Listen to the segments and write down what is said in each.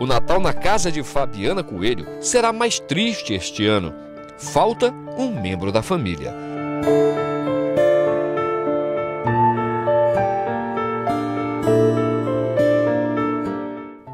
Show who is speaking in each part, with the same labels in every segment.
Speaker 1: O Natal na casa de Fabiana Coelho será mais triste este ano. Falta um membro da família.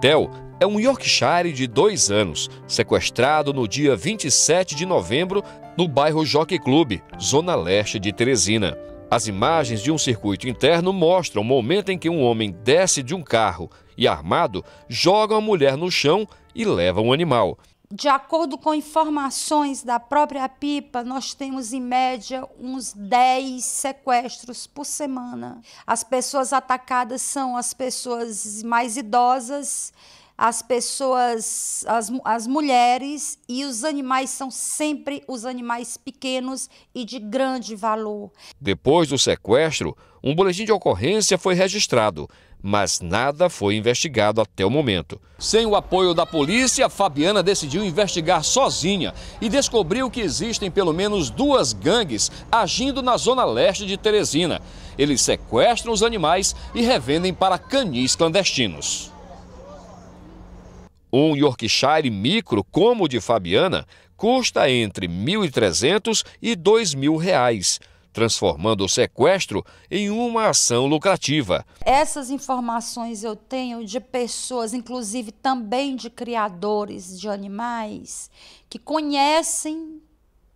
Speaker 1: Theo é um Yorkshire de dois anos, sequestrado no dia 27 de novembro no bairro Jockey Club, zona leste de Teresina. As imagens de um circuito interno mostram o momento em que um homem desce de um carro e armado, jogam a mulher no chão e levam o animal.
Speaker 2: De acordo com informações da própria PIPA, nós temos em média uns 10 sequestros por semana. As pessoas atacadas são as pessoas mais idosas as pessoas, as, as mulheres e os animais são sempre os animais pequenos e de grande valor.
Speaker 1: Depois do sequestro, um boletim de ocorrência foi registrado, mas nada foi investigado até o momento. Sem o apoio da polícia, Fabiana decidiu investigar sozinha e descobriu que existem pelo menos duas gangues agindo na zona leste de Teresina. Eles sequestram os animais e revendem para canis clandestinos. Um Yorkshire micro, como o de Fabiana, custa entre R$ 1.300 e R$ 2.000, reais, transformando o sequestro em uma ação lucrativa.
Speaker 2: Essas informações eu tenho de pessoas, inclusive também de criadores de animais, que conhecem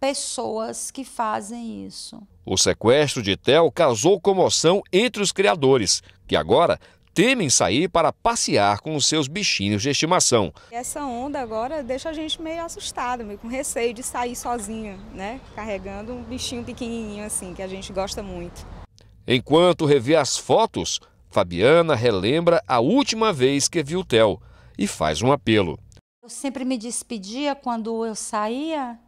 Speaker 2: pessoas que fazem isso.
Speaker 1: O sequestro de Tel causou comoção entre os criadores, que agora temem sair para passear com os seus bichinhos de estimação.
Speaker 2: Essa onda agora deixa a gente meio assustado, meio com receio de sair sozinha, né? Carregando um bichinho pequenininho assim, que a gente gosta muito.
Speaker 1: Enquanto revê as fotos, Fabiana relembra a última vez que viu o Theo e faz um apelo.
Speaker 2: Eu sempre me despedia quando eu saía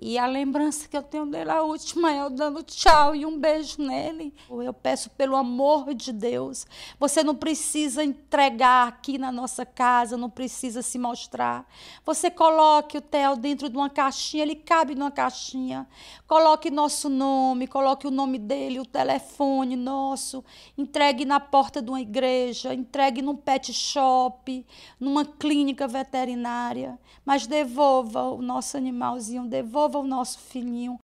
Speaker 2: e a lembrança que eu tenho dele, a última, é eu dando tchau e um beijo nele. Eu peço pelo amor de Deus, você não precisa entregar aqui na nossa casa, não precisa se mostrar. Você coloque o Theo dentro de uma caixinha, ele cabe numa caixinha. Coloque nosso nome, coloque o nome dele, o telefone nosso. Entregue na porta de uma igreja, entregue num pet shop, numa clínica veterinária. Mas devolva o nosso animalzinho, devolva devolva o nosso filhinho